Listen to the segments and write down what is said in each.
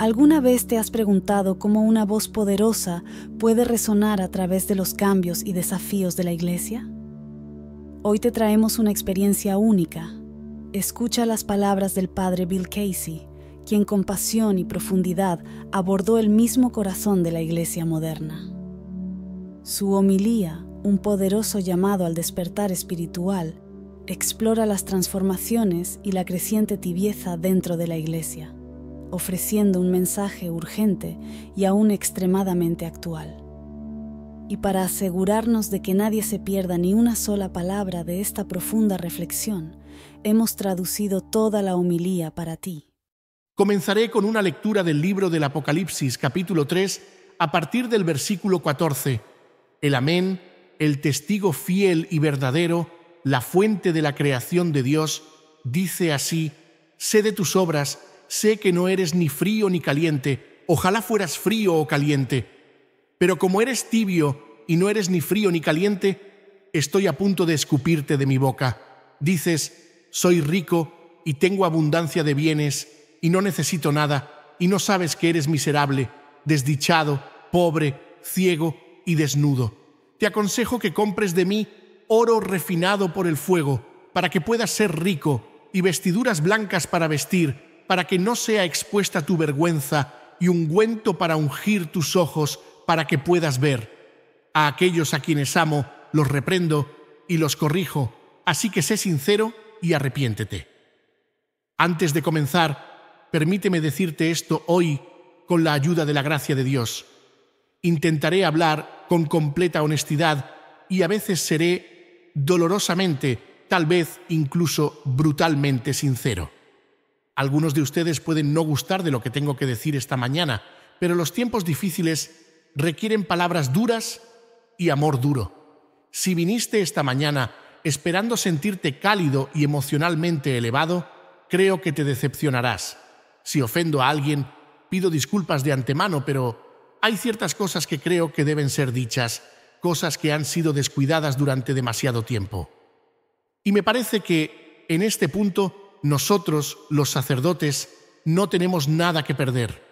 ¿Alguna vez te has preguntado cómo una voz poderosa puede resonar a través de los cambios y desafíos de la iglesia? Hoy te traemos una experiencia única. Escucha las palabras del padre Bill Casey, quien con pasión y profundidad abordó el mismo corazón de la iglesia moderna. Su homilía, un poderoso llamado al despertar espiritual, explora las transformaciones y la creciente tibieza dentro de la iglesia ofreciendo un mensaje urgente y aún extremadamente actual. Y para asegurarnos de que nadie se pierda ni una sola palabra de esta profunda reflexión, hemos traducido toda la homilía para ti. Comenzaré con una lectura del libro del Apocalipsis capítulo 3 a partir del versículo 14. El amén, el testigo fiel y verdadero, la fuente de la creación de Dios, dice así, sé de tus obras, sé que no eres ni frío ni caliente, ojalá fueras frío o caliente. Pero como eres tibio y no eres ni frío ni caliente, estoy a punto de escupirte de mi boca. Dices, soy rico y tengo abundancia de bienes y no necesito nada, y no sabes que eres miserable, desdichado, pobre, ciego y desnudo. Te aconsejo que compres de mí oro refinado por el fuego, para que puedas ser rico, y vestiduras blancas para vestir, para que no sea expuesta tu vergüenza, y ungüento para ungir tus ojos, para que puedas ver. A aquellos a quienes amo, los reprendo y los corrijo, así que sé sincero y arrepiéntete. Antes de comenzar, permíteme decirte esto hoy con la ayuda de la gracia de Dios. Intentaré hablar con completa honestidad y a veces seré dolorosamente, tal vez incluso brutalmente sincero. Algunos de ustedes pueden no gustar de lo que tengo que decir esta mañana, pero los tiempos difíciles requieren palabras duras y amor duro. Si viniste esta mañana esperando sentirte cálido y emocionalmente elevado, creo que te decepcionarás. Si ofendo a alguien, pido disculpas de antemano, pero hay ciertas cosas que creo que deben ser dichas, cosas que han sido descuidadas durante demasiado tiempo. Y me parece que, en este punto, nosotros, los sacerdotes, no tenemos nada que perder.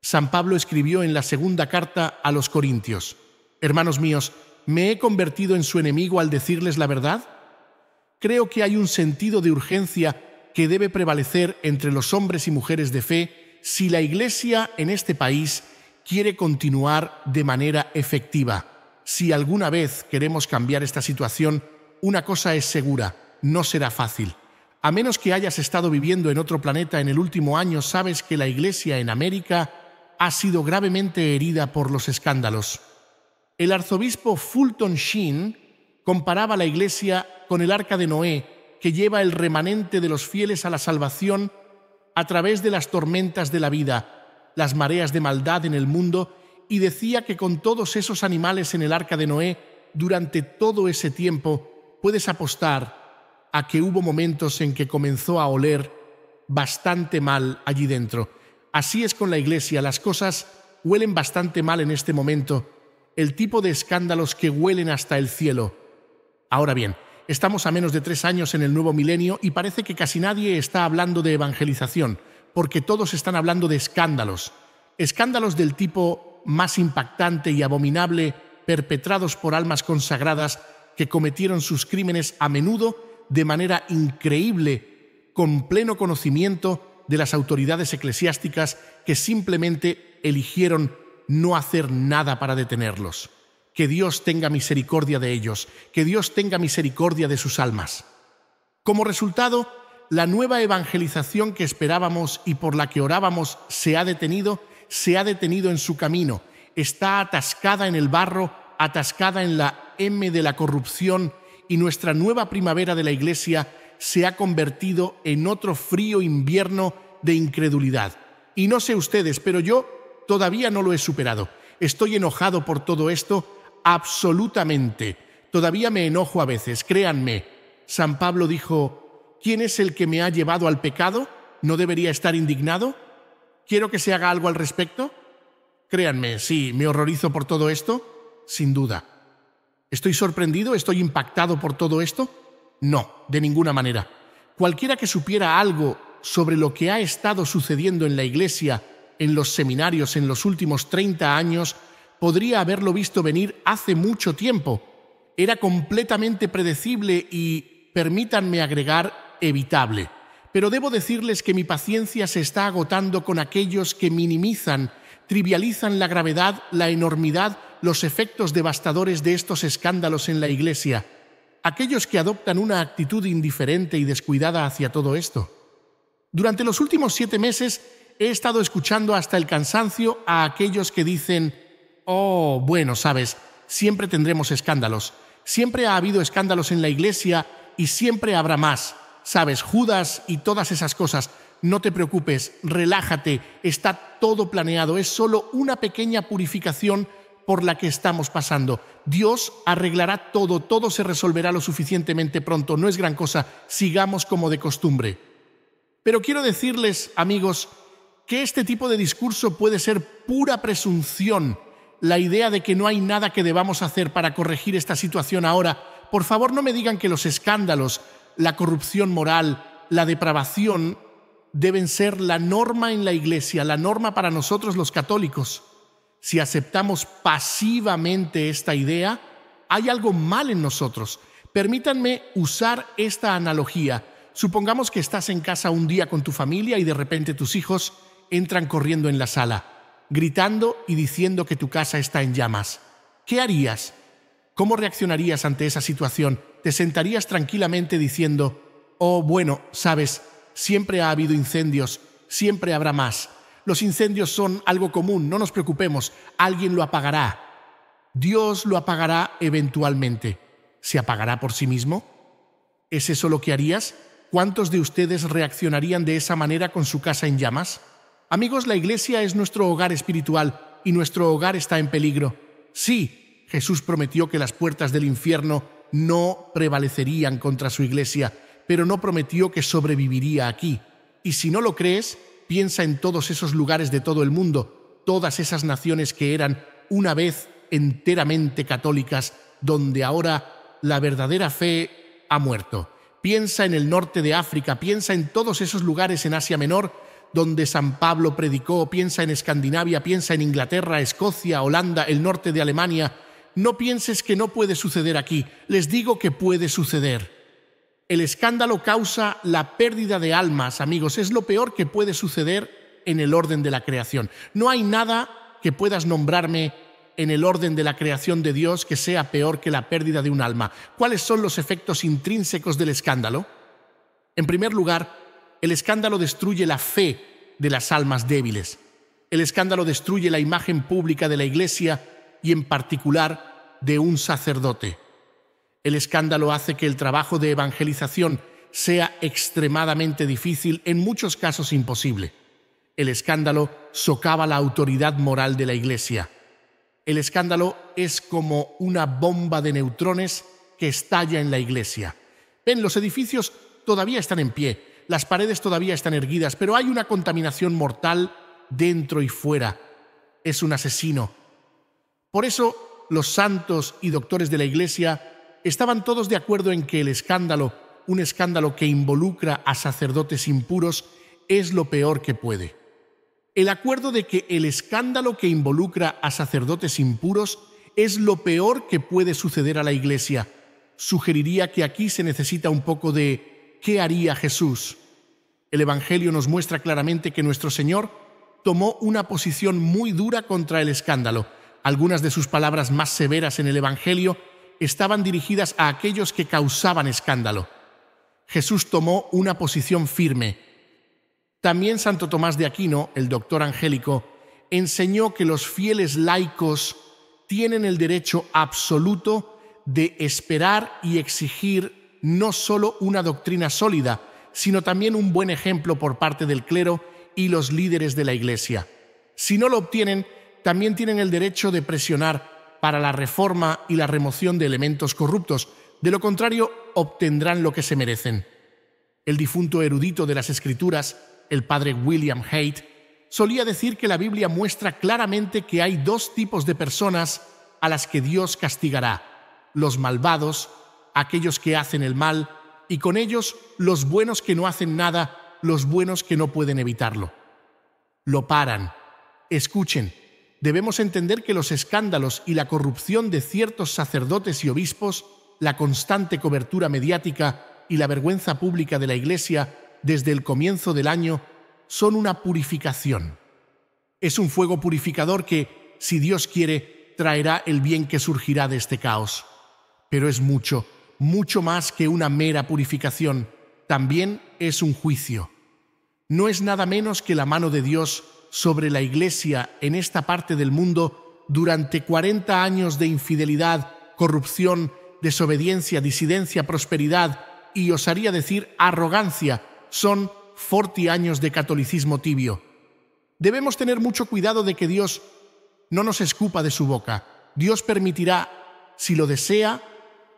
San Pablo escribió en la segunda carta a los Corintios, Hermanos míos, ¿me he convertido en su enemigo al decirles la verdad? Creo que hay un sentido de urgencia que debe prevalecer entre los hombres y mujeres de fe si la Iglesia en este país quiere continuar de manera efectiva. Si alguna vez queremos cambiar esta situación, una cosa es segura, no será fácil. A menos que hayas estado viviendo en otro planeta en el último año, sabes que la Iglesia en América ha sido gravemente herida por los escándalos. El arzobispo Fulton Sheen comparaba la Iglesia con el arca de Noé, que lleva el remanente de los fieles a la salvación a través de las tormentas de la vida, las mareas de maldad en el mundo, y decía que con todos esos animales en el arca de Noé, durante todo ese tiempo, puedes apostar a que hubo momentos en que comenzó a oler bastante mal allí dentro. Así es con la iglesia, las cosas huelen bastante mal en este momento, el tipo de escándalos que huelen hasta el cielo. Ahora bien, estamos a menos de tres años en el nuevo milenio y parece que casi nadie está hablando de evangelización, porque todos están hablando de escándalos. Escándalos del tipo más impactante y abominable perpetrados por almas consagradas que cometieron sus crímenes a menudo de manera increíble, con pleno conocimiento de las autoridades eclesiásticas que simplemente eligieron no hacer nada para detenerlos. Que Dios tenga misericordia de ellos, que Dios tenga misericordia de sus almas. Como resultado, la nueva evangelización que esperábamos y por la que orábamos se ha detenido, se ha detenido en su camino, está atascada en el barro, atascada en la M de la corrupción y nuestra nueva primavera de la Iglesia se ha convertido en otro frío invierno de incredulidad. Y no sé ustedes, pero yo todavía no lo he superado. Estoy enojado por todo esto absolutamente. Todavía me enojo a veces, créanme. San Pablo dijo, ¿quién es el que me ha llevado al pecado? ¿No debería estar indignado? ¿Quiero que se haga algo al respecto? Créanme, sí, me horrorizo por todo esto, sin duda. ¿Estoy sorprendido? ¿Estoy impactado por todo esto? No, de ninguna manera. Cualquiera que supiera algo sobre lo que ha estado sucediendo en la Iglesia, en los seminarios en los últimos 30 años, podría haberlo visto venir hace mucho tiempo. Era completamente predecible y, permítanme agregar, evitable. Pero debo decirles que mi paciencia se está agotando con aquellos que minimizan, trivializan la gravedad, la enormidad los efectos devastadores de estos escándalos en la Iglesia, aquellos que adoptan una actitud indiferente y descuidada hacia todo esto. Durante los últimos siete meses he estado escuchando hasta el cansancio a aquellos que dicen, oh, bueno, sabes, siempre tendremos escándalos, siempre ha habido escándalos en la Iglesia y siempre habrá más, sabes, Judas y todas esas cosas. No te preocupes, relájate, está todo planeado, es solo una pequeña purificación por la que estamos pasando. Dios arreglará todo, todo se resolverá lo suficientemente pronto, no es gran cosa, sigamos como de costumbre. Pero quiero decirles, amigos, que este tipo de discurso puede ser pura presunción, la idea de que no hay nada que debamos hacer para corregir esta situación ahora. Por favor, no me digan que los escándalos, la corrupción moral, la depravación deben ser la norma en la Iglesia, la norma para nosotros los católicos si aceptamos pasivamente esta idea, hay algo mal en nosotros. Permítanme usar esta analogía. Supongamos que estás en casa un día con tu familia y de repente tus hijos entran corriendo en la sala, gritando y diciendo que tu casa está en llamas. ¿Qué harías? ¿Cómo reaccionarías ante esa situación? ¿Te sentarías tranquilamente diciendo, oh bueno, sabes, siempre ha habido incendios, siempre habrá más, los incendios son algo común, no nos preocupemos, alguien lo apagará. Dios lo apagará eventualmente. ¿Se apagará por sí mismo? ¿Es eso lo que harías? ¿Cuántos de ustedes reaccionarían de esa manera con su casa en llamas? Amigos, la iglesia es nuestro hogar espiritual y nuestro hogar está en peligro. Sí, Jesús prometió que las puertas del infierno no prevalecerían contra su iglesia, pero no prometió que sobreviviría aquí. Y si no lo crees, piensa en todos esos lugares de todo el mundo, todas esas naciones que eran una vez enteramente católicas, donde ahora la verdadera fe ha muerto. Piensa en el norte de África, piensa en todos esos lugares en Asia Menor donde San Pablo predicó, piensa en Escandinavia, piensa en Inglaterra, Escocia, Holanda, el norte de Alemania. No pienses que no puede suceder aquí, les digo que puede suceder. El escándalo causa la pérdida de almas, amigos. Es lo peor que puede suceder en el orden de la creación. No hay nada que puedas nombrarme en el orden de la creación de Dios que sea peor que la pérdida de un alma. ¿Cuáles son los efectos intrínsecos del escándalo? En primer lugar, el escándalo destruye la fe de las almas débiles. El escándalo destruye la imagen pública de la Iglesia y en particular de un sacerdote. El escándalo hace que el trabajo de evangelización sea extremadamente difícil, en muchos casos imposible. El escándalo socava la autoridad moral de la Iglesia. El escándalo es como una bomba de neutrones que estalla en la Iglesia. Ven, los edificios todavía están en pie, las paredes todavía están erguidas, pero hay una contaminación mortal dentro y fuera. Es un asesino. Por eso los santos y doctores de la Iglesia estaban todos de acuerdo en que el escándalo, un escándalo que involucra a sacerdotes impuros, es lo peor que puede. El acuerdo de que el escándalo que involucra a sacerdotes impuros es lo peor que puede suceder a la Iglesia. Sugeriría que aquí se necesita un poco de ¿qué haría Jesús? El Evangelio nos muestra claramente que nuestro Señor tomó una posición muy dura contra el escándalo. Algunas de sus palabras más severas en el Evangelio estaban dirigidas a aquellos que causaban escándalo. Jesús tomó una posición firme. También Santo Tomás de Aquino, el doctor angélico, enseñó que los fieles laicos tienen el derecho absoluto de esperar y exigir no solo una doctrina sólida, sino también un buen ejemplo por parte del clero y los líderes de la Iglesia. Si no lo obtienen, también tienen el derecho de presionar para la reforma y la remoción de elementos corruptos, de lo contrario obtendrán lo que se merecen. El difunto erudito de las Escrituras, el padre William Haight, solía decir que la Biblia muestra claramente que hay dos tipos de personas a las que Dios castigará, los malvados, aquellos que hacen el mal, y con ellos los buenos que no hacen nada, los buenos que no pueden evitarlo. Lo paran, escuchen, debemos entender que los escándalos y la corrupción de ciertos sacerdotes y obispos, la constante cobertura mediática y la vergüenza pública de la Iglesia desde el comienzo del año son una purificación. Es un fuego purificador que, si Dios quiere, traerá el bien que surgirá de este caos. Pero es mucho, mucho más que una mera purificación, también es un juicio. No es nada menos que la mano de Dios sobre la Iglesia en esta parte del mundo durante 40 años de infidelidad, corrupción, desobediencia, disidencia, prosperidad y, osaría decir, arrogancia, son 40 años de catolicismo tibio. Debemos tener mucho cuidado de que Dios no nos escupa de su boca. Dios permitirá, si lo desea,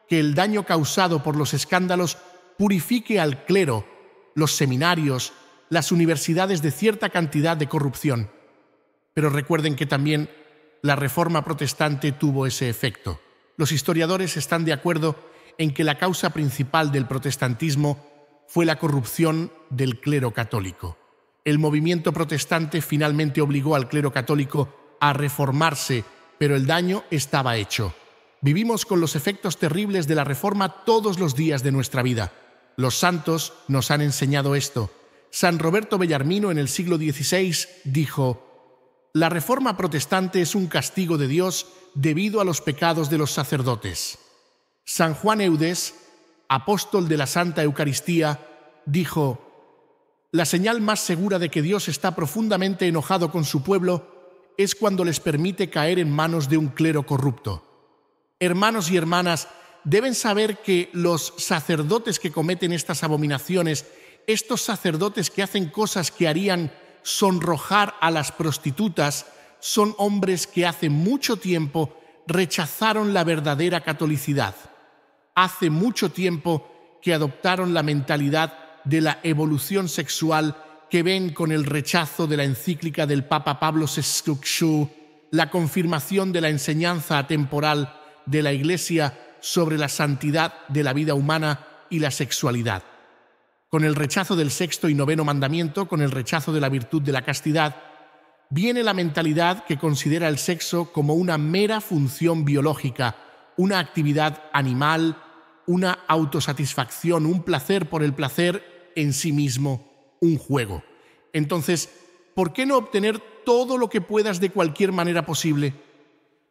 que el daño causado por los escándalos purifique al clero, los seminarios, las universidades de cierta cantidad de corrupción. Pero recuerden que también la reforma protestante tuvo ese efecto. Los historiadores están de acuerdo en que la causa principal del protestantismo fue la corrupción del clero católico. El movimiento protestante finalmente obligó al clero católico a reformarse, pero el daño estaba hecho. Vivimos con los efectos terribles de la reforma todos los días de nuestra vida. Los santos nos han enseñado esto San Roberto Bellarmino en el siglo XVI dijo, La reforma protestante es un castigo de Dios debido a los pecados de los sacerdotes. San Juan Eudes, apóstol de la Santa Eucaristía, dijo, La señal más segura de que Dios está profundamente enojado con su pueblo es cuando les permite caer en manos de un clero corrupto. Hermanos y hermanas, deben saber que los sacerdotes que cometen estas abominaciones estos sacerdotes que hacen cosas que harían sonrojar a las prostitutas son hombres que hace mucho tiempo rechazaron la verdadera catolicidad. Hace mucho tiempo que adoptaron la mentalidad de la evolución sexual que ven con el rechazo de la encíclica del Papa Pablo VI, la confirmación de la enseñanza atemporal de la Iglesia sobre la santidad de la vida humana y la sexualidad con el rechazo del sexto y noveno mandamiento, con el rechazo de la virtud de la castidad, viene la mentalidad que considera el sexo como una mera función biológica, una actividad animal, una autosatisfacción, un placer por el placer en sí mismo, un juego. Entonces, ¿por qué no obtener todo lo que puedas de cualquier manera posible?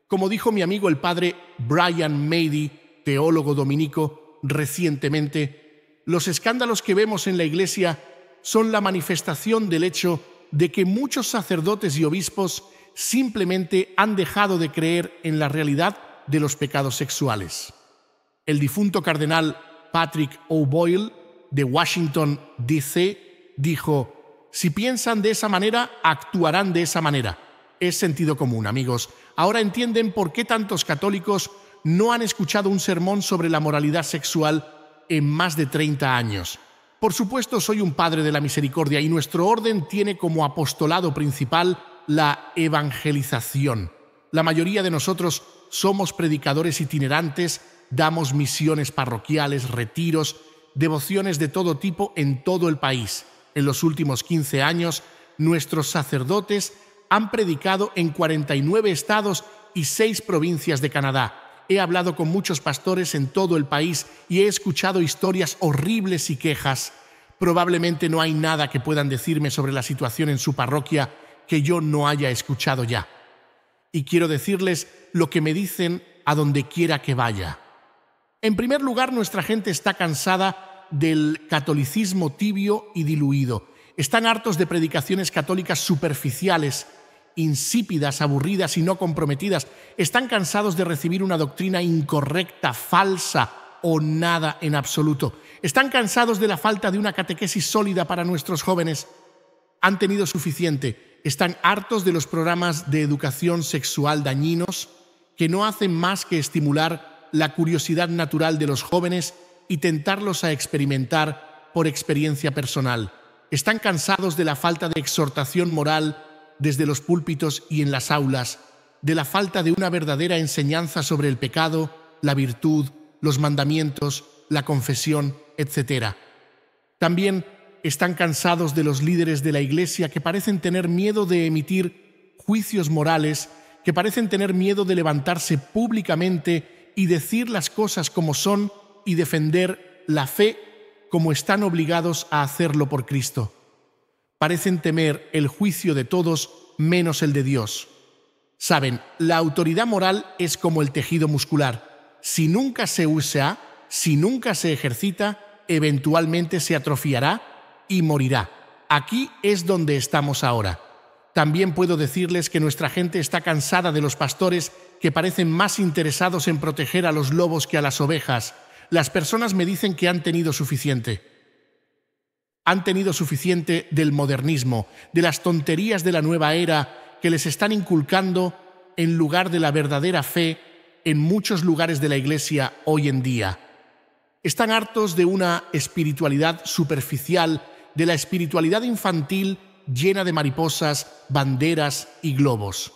Como dijo mi amigo el padre Brian Mady, teólogo dominico, recientemente, los escándalos que vemos en la Iglesia son la manifestación del hecho de que muchos sacerdotes y obispos simplemente han dejado de creer en la realidad de los pecados sexuales. El difunto cardenal Patrick O'Boyle de Washington, D.C., dijo, si piensan de esa manera, actuarán de esa manera. Es sentido común, amigos. Ahora entienden por qué tantos católicos no han escuchado un sermón sobre la moralidad sexual en más de 30 años. Por supuesto, soy un padre de la misericordia y nuestro orden tiene como apostolado principal la evangelización. La mayoría de nosotros somos predicadores itinerantes, damos misiones parroquiales, retiros, devociones de todo tipo en todo el país. En los últimos 15 años, nuestros sacerdotes han predicado en 49 estados y 6 provincias de Canadá He hablado con muchos pastores en todo el país y he escuchado historias horribles y quejas. Probablemente no hay nada que puedan decirme sobre la situación en su parroquia que yo no haya escuchado ya. Y quiero decirles lo que me dicen a donde quiera que vaya. En primer lugar, nuestra gente está cansada del catolicismo tibio y diluido. Están hartos de predicaciones católicas superficiales insípidas, aburridas y no comprometidas. Están cansados de recibir una doctrina incorrecta, falsa o nada en absoluto. Están cansados de la falta de una catequesis sólida para nuestros jóvenes. Han tenido suficiente. Están hartos de los programas de educación sexual dañinos que no hacen más que estimular la curiosidad natural de los jóvenes y tentarlos a experimentar por experiencia personal. Están cansados de la falta de exhortación moral desde los púlpitos y en las aulas, de la falta de una verdadera enseñanza sobre el pecado, la virtud, los mandamientos, la confesión, etc. También están cansados de los líderes de la Iglesia que parecen tener miedo de emitir juicios morales, que parecen tener miedo de levantarse públicamente y decir las cosas como son y defender la fe como están obligados a hacerlo por Cristo parecen temer el juicio de todos menos el de Dios. Saben, la autoridad moral es como el tejido muscular. Si nunca se usa, si nunca se ejercita, eventualmente se atrofiará y morirá. Aquí es donde estamos ahora. También puedo decirles que nuestra gente está cansada de los pastores que parecen más interesados en proteger a los lobos que a las ovejas. Las personas me dicen que han tenido suficiente han tenido suficiente del modernismo, de las tonterías de la nueva era que les están inculcando en lugar de la verdadera fe en muchos lugares de la Iglesia hoy en día. Están hartos de una espiritualidad superficial, de la espiritualidad infantil llena de mariposas, banderas y globos.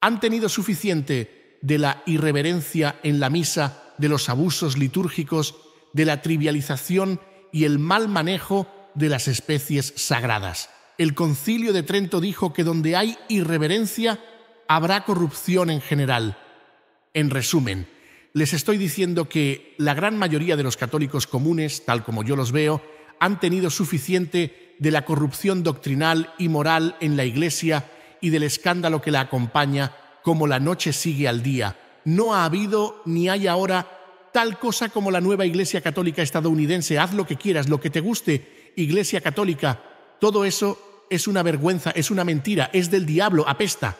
Han tenido suficiente de la irreverencia en la misa, de los abusos litúrgicos, de la trivialización y el mal manejo de las especies sagradas. El concilio de Trento dijo que donde hay irreverencia habrá corrupción en general. En resumen, les estoy diciendo que la gran mayoría de los católicos comunes, tal como yo los veo, han tenido suficiente de la corrupción doctrinal y moral en la Iglesia y del escándalo que la acompaña como la noche sigue al día. No ha habido ni hay ahora tal cosa como la nueva Iglesia Católica estadounidense, haz lo que quieras, lo que te guste, Iglesia Católica, todo eso es una vergüenza, es una mentira, es del diablo, apesta.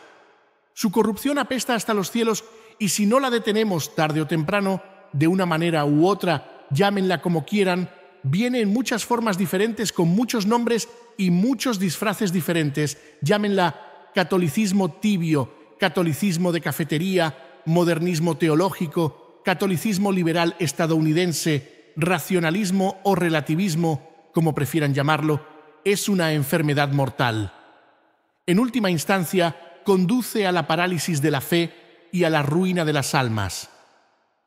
Su corrupción apesta hasta los cielos y si no la detenemos tarde o temprano, de una manera u otra, llámenla como quieran, viene en muchas formas diferentes, con muchos nombres y muchos disfraces diferentes, llámenla catolicismo tibio, catolicismo de cafetería, modernismo teológico, catolicismo liberal estadounidense, racionalismo o relativismo, como prefieran llamarlo, es una enfermedad mortal. En última instancia, conduce a la parálisis de la fe y a la ruina de las almas.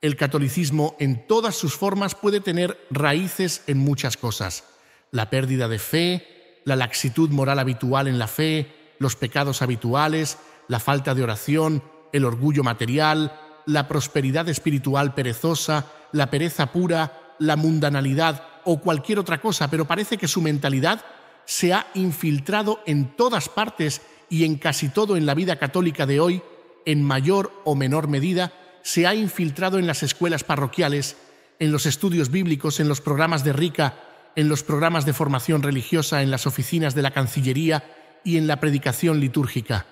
El catolicismo en todas sus formas puede tener raíces en muchas cosas. La pérdida de fe, la laxitud moral habitual en la fe, los pecados habituales, la falta de oración, el orgullo material, la prosperidad espiritual perezosa, la pereza pura, la mundanalidad o cualquier otra cosa, pero parece que su mentalidad se ha infiltrado en todas partes y en casi todo en la vida católica de hoy, en mayor o menor medida, se ha infiltrado en las escuelas parroquiales, en los estudios bíblicos, en los programas de RICA, en los programas de formación religiosa, en las oficinas de la Cancillería y en la predicación litúrgica.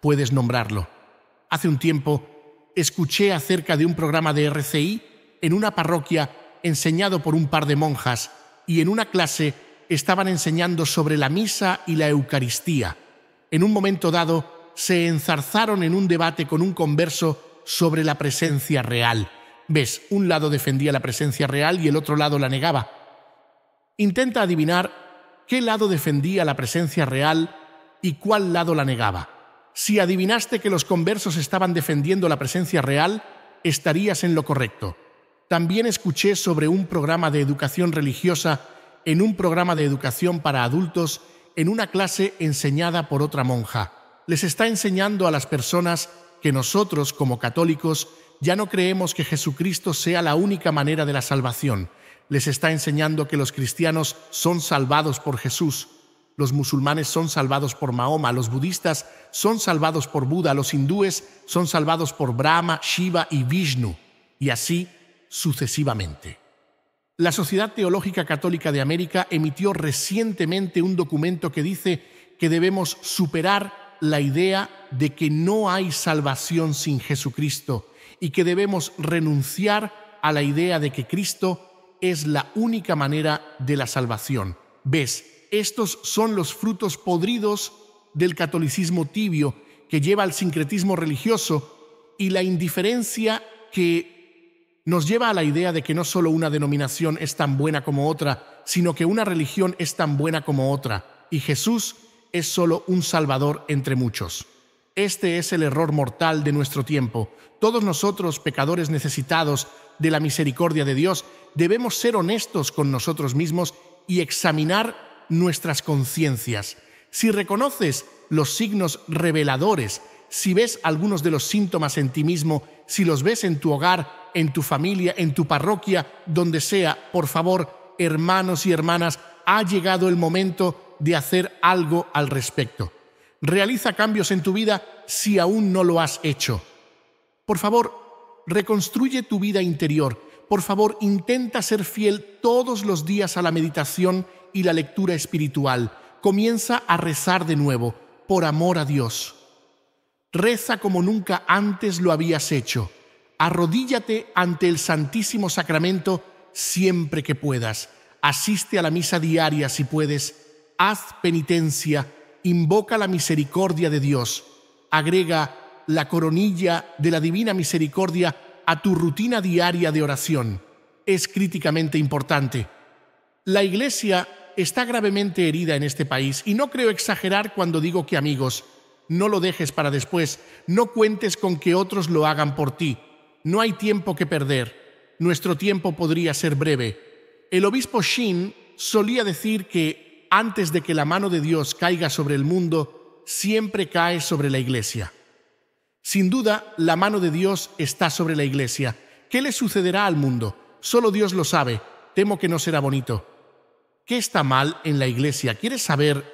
Puedes nombrarlo. Hace un tiempo escuché acerca de un programa de RCI en una parroquia enseñado por un par de monjas y en una clase estaban enseñando sobre la misa y la Eucaristía. En un momento dado se enzarzaron en un debate con un converso sobre la presencia real. Ves, un lado defendía la presencia real y el otro lado la negaba. Intenta adivinar qué lado defendía la presencia real y cuál lado la negaba si adivinaste que los conversos estaban defendiendo la presencia real, estarías en lo correcto. También escuché sobre un programa de educación religiosa en un programa de educación para adultos en una clase enseñada por otra monja. Les está enseñando a las personas que nosotros, como católicos, ya no creemos que Jesucristo sea la única manera de la salvación. Les está enseñando que los cristianos son salvados por Jesús, los musulmanes son salvados por Mahoma, los budistas son salvados por Buda, los hindúes son salvados por Brahma, Shiva y Vishnu, y así sucesivamente. La Sociedad Teológica Católica de América emitió recientemente un documento que dice que debemos superar la idea de que no hay salvación sin Jesucristo y que debemos renunciar a la idea de que Cristo es la única manera de la salvación. ¿Ves? Estos son los frutos podridos del catolicismo tibio que lleva al sincretismo religioso y la indiferencia que nos lleva a la idea de que no solo una denominación es tan buena como otra, sino que una religión es tan buena como otra, y Jesús es solo un Salvador entre muchos. Este es el error mortal de nuestro tiempo. Todos nosotros, pecadores necesitados de la misericordia de Dios, debemos ser honestos con nosotros mismos y examinar nuestras conciencias. Si reconoces los signos reveladores, si ves algunos de los síntomas en ti mismo, si los ves en tu hogar, en tu familia, en tu parroquia, donde sea, por favor, hermanos y hermanas, ha llegado el momento de hacer algo al respecto. Realiza cambios en tu vida si aún no lo has hecho. Por favor, reconstruye tu vida interior. Por favor, intenta ser fiel todos los días a la meditación y la lectura espiritual. Comienza a rezar de nuevo, por amor a Dios. Reza como nunca antes lo habías hecho. Arrodíllate ante el Santísimo Sacramento siempre que puedas. Asiste a la misa diaria si puedes. Haz penitencia. Invoca la misericordia de Dios. Agrega la coronilla de la divina misericordia a tu rutina diaria de oración. Es críticamente importante. La Iglesia está gravemente herida en este país y no creo exagerar cuando digo que amigos, no lo dejes para después, no cuentes con que otros lo hagan por ti. No hay tiempo que perder, nuestro tiempo podría ser breve. El obispo Shin solía decir que antes de que la mano de Dios caiga sobre el mundo, siempre cae sobre la iglesia. Sin duda, la mano de Dios está sobre la iglesia. ¿Qué le sucederá al mundo? Solo Dios lo sabe. Temo que no será bonito. ¿Qué está mal en la Iglesia? ¿Quieres saber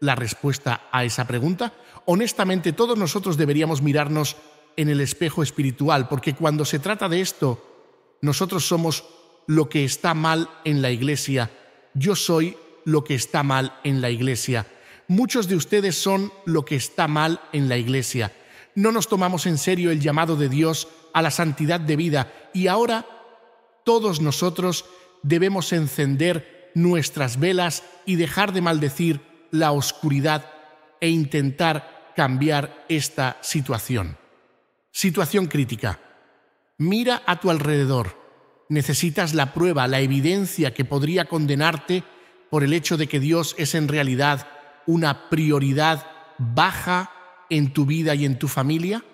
la respuesta a esa pregunta? Honestamente, todos nosotros deberíamos mirarnos en el espejo espiritual, porque cuando se trata de esto, nosotros somos lo que está mal en la Iglesia. Yo soy lo que está mal en la Iglesia. Muchos de ustedes son lo que está mal en la Iglesia. No nos tomamos en serio el llamado de Dios a la santidad de vida y ahora todos nosotros debemos encender nuestras velas y dejar de maldecir la oscuridad e intentar cambiar esta situación. Situación crítica. Mira a tu alrededor. Necesitas la prueba, la evidencia que podría condenarte por el hecho de que Dios es en realidad una prioridad baja en tu vida y en tu familia?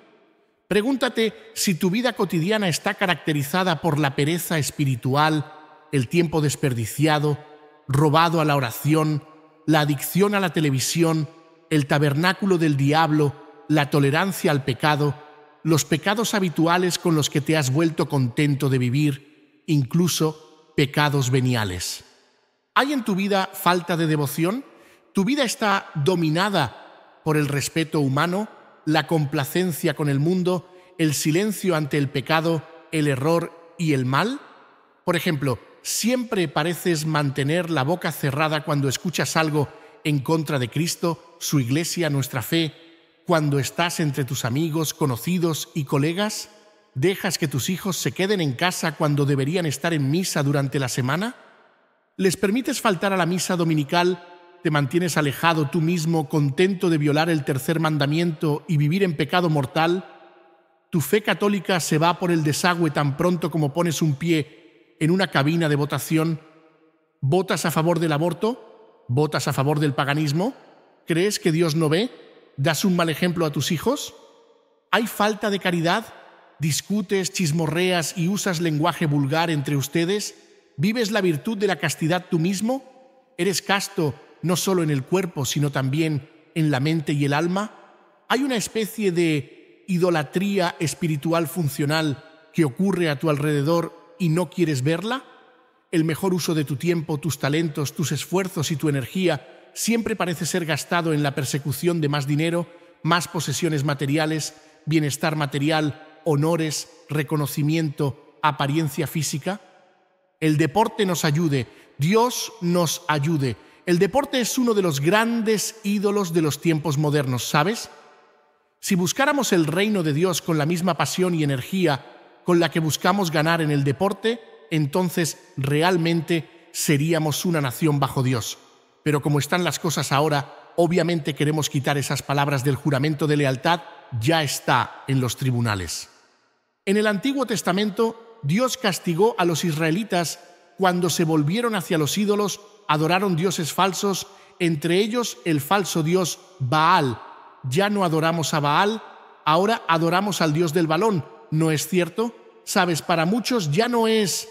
Pregúntate si tu vida cotidiana está caracterizada por la pereza espiritual, el tiempo desperdiciado, robado a la oración, la adicción a la televisión, el tabernáculo del diablo, la tolerancia al pecado, los pecados habituales con los que te has vuelto contento de vivir, incluso pecados veniales. ¿Hay en tu vida falta de devoción? ¿Tu vida está dominada por el respeto humano, la complacencia con el mundo, el silencio ante el pecado, el error y el mal? Por ejemplo, siempre pareces mantener la boca cerrada cuando escuchas algo en contra de Cristo, su iglesia, nuestra fe, cuando estás entre tus amigos, conocidos y colegas? ¿Dejas que tus hijos se queden en casa cuando deberían estar en misa durante la semana? ¿Les permites faltar a la misa dominical? ¿Te mantienes alejado tú mismo, contento de violar el tercer mandamiento y vivir en pecado mortal? ¿Tu fe católica se va por el desagüe tan pronto como pones un pie en una cabina de votación, ¿votas a favor del aborto? ¿Votas a favor del paganismo? ¿Crees que Dios no ve? ¿Das un mal ejemplo a tus hijos? ¿Hay falta de caridad? ¿Discutes, chismorreas y usas lenguaje vulgar entre ustedes? ¿Vives la virtud de la castidad tú mismo? ¿Eres casto no solo en el cuerpo, sino también en la mente y el alma? ¿Hay una especie de idolatría espiritual funcional que ocurre a tu alrededor y no quieres verla? El mejor uso de tu tiempo, tus talentos, tus esfuerzos y tu energía siempre parece ser gastado en la persecución de más dinero, más posesiones materiales, bienestar material, honores, reconocimiento, apariencia física. El deporte nos ayude, Dios nos ayude. El deporte es uno de los grandes ídolos de los tiempos modernos, ¿sabes? Si buscáramos el reino de Dios con la misma pasión y energía con la que buscamos ganar en el deporte, entonces realmente seríamos una nación bajo Dios. Pero como están las cosas ahora, obviamente queremos quitar esas palabras del juramento de lealtad, ya está en los tribunales. En el Antiguo Testamento, Dios castigó a los israelitas cuando se volvieron hacia los ídolos, adoraron dioses falsos, entre ellos el falso dios Baal. Ya no adoramos a Baal, ahora adoramos al dios del balón, ¿No es cierto? Sabes, para muchos ya no es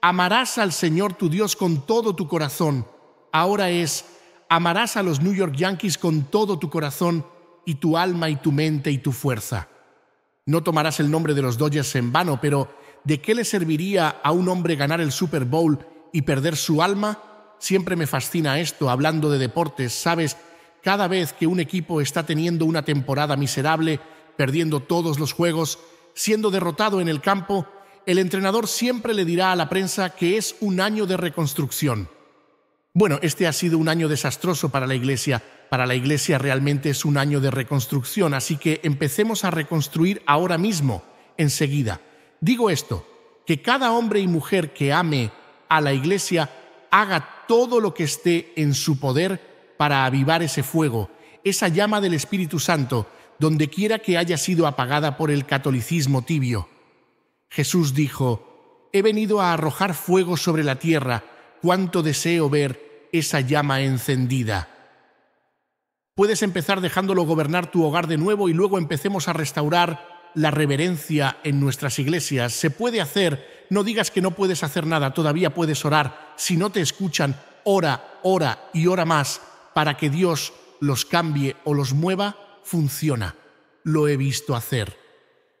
amarás al Señor tu Dios con todo tu corazón. Ahora es amarás a los New York Yankees con todo tu corazón y tu alma y tu mente y tu fuerza. No tomarás el nombre de los Dodgers en vano, pero ¿de qué le serviría a un hombre ganar el Super Bowl y perder su alma? Siempre me fascina esto, hablando de deportes, ¿sabes? Cada vez que un equipo está teniendo una temporada miserable, perdiendo todos los juegos, siendo derrotado en el campo, el entrenador siempre le dirá a la prensa que es un año de reconstrucción. Bueno, este ha sido un año desastroso para la Iglesia. Para la Iglesia realmente es un año de reconstrucción, así que empecemos a reconstruir ahora mismo, enseguida. Digo esto, que cada hombre y mujer que ame a la Iglesia haga todo lo que esté en su poder para avivar ese fuego, esa llama del Espíritu Santo, donde quiera que haya sido apagada por el catolicismo tibio. Jesús dijo, He venido a arrojar fuego sobre la tierra, cuánto deseo ver esa llama encendida. Puedes empezar dejándolo gobernar tu hogar de nuevo y luego empecemos a restaurar la reverencia en nuestras iglesias. Se puede hacer, no digas que no puedes hacer nada, todavía puedes orar. Si no te escuchan, ora, ora y ora más para que Dios los cambie o los mueva funciona. Lo he visto hacer.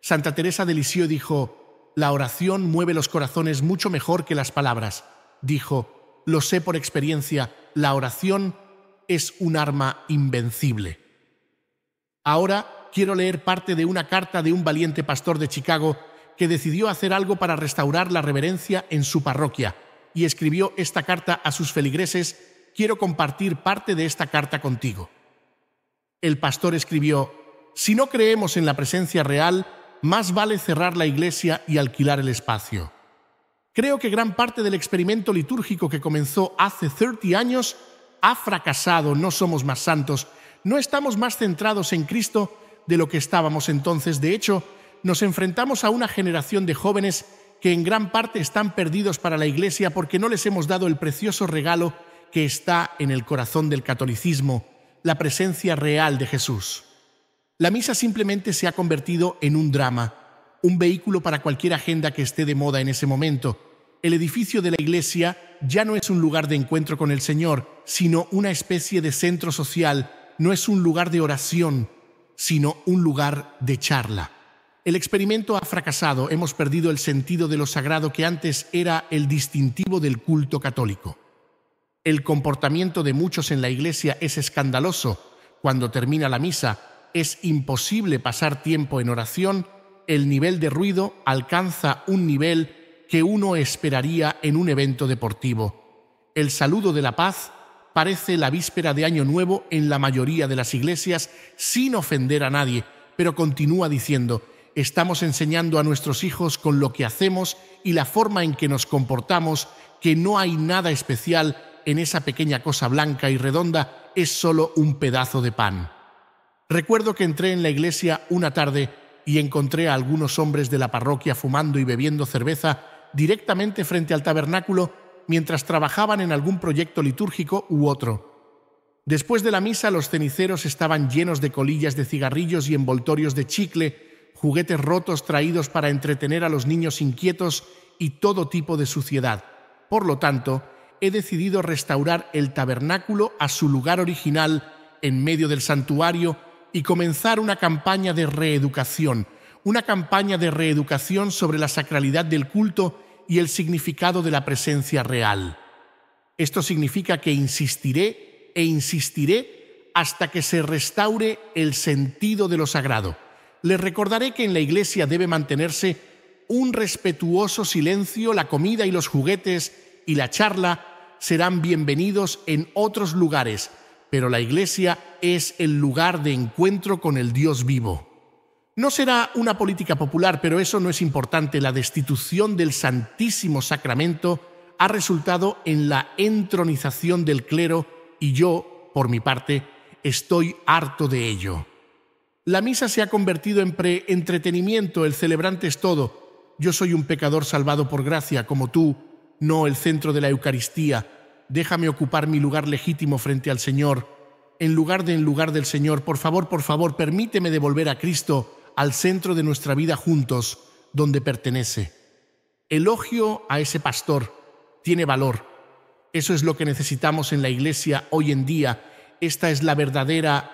Santa Teresa de Lisio dijo, la oración mueve los corazones mucho mejor que las palabras. Dijo, lo sé por experiencia, la oración es un arma invencible. Ahora quiero leer parte de una carta de un valiente pastor de Chicago que decidió hacer algo para restaurar la reverencia en su parroquia y escribió esta carta a sus feligreses. Quiero compartir parte de esta carta contigo el pastor escribió, si no creemos en la presencia real, más vale cerrar la iglesia y alquilar el espacio. Creo que gran parte del experimento litúrgico que comenzó hace 30 años ha fracasado, no somos más santos, no estamos más centrados en Cristo de lo que estábamos entonces. De hecho, nos enfrentamos a una generación de jóvenes que en gran parte están perdidos para la Iglesia porque no les hemos dado el precioso regalo que está en el corazón del catolicismo, la presencia real de Jesús. La misa simplemente se ha convertido en un drama, un vehículo para cualquier agenda que esté de moda en ese momento. El edificio de la iglesia ya no es un lugar de encuentro con el Señor, sino una especie de centro social, no es un lugar de oración, sino un lugar de charla. El experimento ha fracasado, hemos perdido el sentido de lo sagrado que antes era el distintivo del culto católico. El comportamiento de muchos en la iglesia es escandaloso. Cuando termina la misa, es imposible pasar tiempo en oración. El nivel de ruido alcanza un nivel que uno esperaría en un evento deportivo. El saludo de la paz parece la víspera de Año Nuevo en la mayoría de las iglesias sin ofender a nadie, pero continúa diciendo, estamos enseñando a nuestros hijos con lo que hacemos y la forma en que nos comportamos que no hay nada especial en esa pequeña cosa blanca y redonda es solo un pedazo de pan. Recuerdo que entré en la iglesia una tarde y encontré a algunos hombres de la parroquia fumando y bebiendo cerveza directamente frente al tabernáculo mientras trabajaban en algún proyecto litúrgico u otro. Después de la misa los ceniceros estaban llenos de colillas de cigarrillos y envoltorios de chicle, juguetes rotos traídos para entretener a los niños inquietos y todo tipo de suciedad. Por lo tanto, he decidido restaurar el tabernáculo a su lugar original en medio del santuario y comenzar una campaña de reeducación, una campaña de reeducación sobre la sacralidad del culto y el significado de la presencia real. Esto significa que insistiré e insistiré hasta que se restaure el sentido de lo sagrado. Les recordaré que en la iglesia debe mantenerse un respetuoso silencio, la comida y los juguetes y la charla serán bienvenidos en otros lugares, pero la iglesia es el lugar de encuentro con el Dios vivo. No será una política popular, pero eso no es importante. La destitución del Santísimo Sacramento ha resultado en la entronización del clero y yo, por mi parte, estoy harto de ello. La misa se ha convertido en pre entretenimiento, el celebrante es todo. Yo soy un pecador salvado por gracia, como tú, no el centro de la Eucaristía. Déjame ocupar mi lugar legítimo frente al Señor. En lugar de en lugar del Señor, por favor, por favor, permíteme devolver a Cristo al centro de nuestra vida juntos, donde pertenece. Elogio a ese pastor. Tiene valor. Eso es lo que necesitamos en la iglesia hoy en día. Esta es la verdadera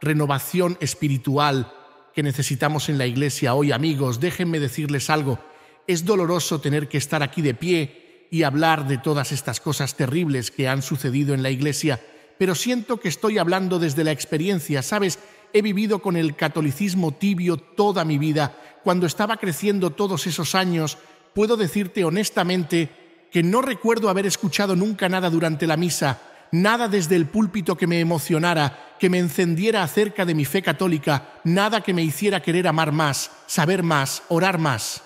renovación espiritual que necesitamos en la iglesia hoy, amigos. Déjenme decirles algo. Es doloroso tener que estar aquí de pie y hablar de todas estas cosas terribles que han sucedido en la Iglesia, pero siento que estoy hablando desde la experiencia, ¿sabes? He vivido con el catolicismo tibio toda mi vida. Cuando estaba creciendo todos esos años, puedo decirte honestamente que no recuerdo haber escuchado nunca nada durante la misa, nada desde el púlpito que me emocionara, que me encendiera acerca de mi fe católica, nada que me hiciera querer amar más, saber más, orar más.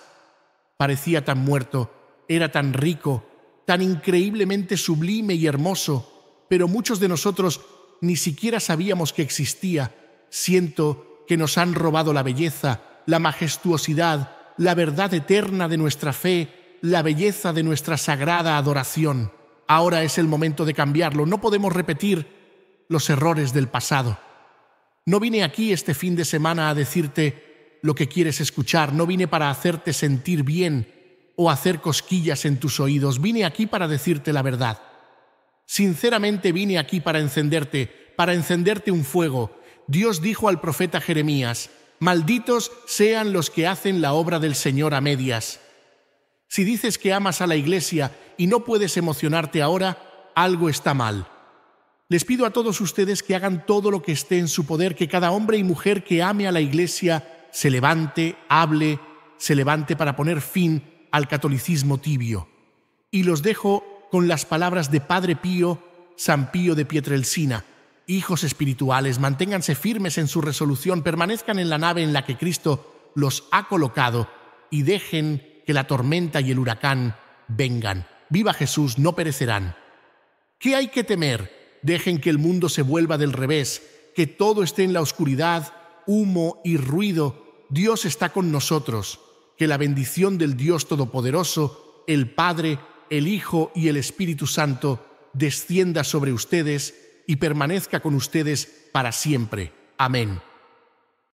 Parecía tan muerto era tan rico, tan increíblemente sublime y hermoso, pero muchos de nosotros ni siquiera sabíamos que existía. Siento que nos han robado la belleza, la majestuosidad, la verdad eterna de nuestra fe, la belleza de nuestra sagrada adoración. Ahora es el momento de cambiarlo. No podemos repetir los errores del pasado. No vine aquí este fin de semana a decirte lo que quieres escuchar. No vine para hacerte sentir bien o hacer cosquillas en tus oídos, vine aquí para decirte la verdad. Sinceramente vine aquí para encenderte, para encenderte un fuego. Dios dijo al profeta Jeremías, Malditos sean los que hacen la obra del Señor a medias. Si dices que amas a la iglesia y no puedes emocionarte ahora, algo está mal. Les pido a todos ustedes que hagan todo lo que esté en su poder, que cada hombre y mujer que ame a la iglesia se levante, hable, se levante para poner fin al catolicismo tibio. Y los dejo con las palabras de Padre Pío, San Pío de Pietrelcina. Hijos espirituales, manténganse firmes en su resolución, permanezcan en la nave en la que Cristo los ha colocado y dejen que la tormenta y el huracán vengan. Viva Jesús, no perecerán. ¿Qué hay que temer? Dejen que el mundo se vuelva del revés, que todo esté en la oscuridad, humo y ruido. Dios está con nosotros que la bendición del Dios Todopoderoso, el Padre, el Hijo y el Espíritu Santo descienda sobre ustedes y permanezca con ustedes para siempre. Amén.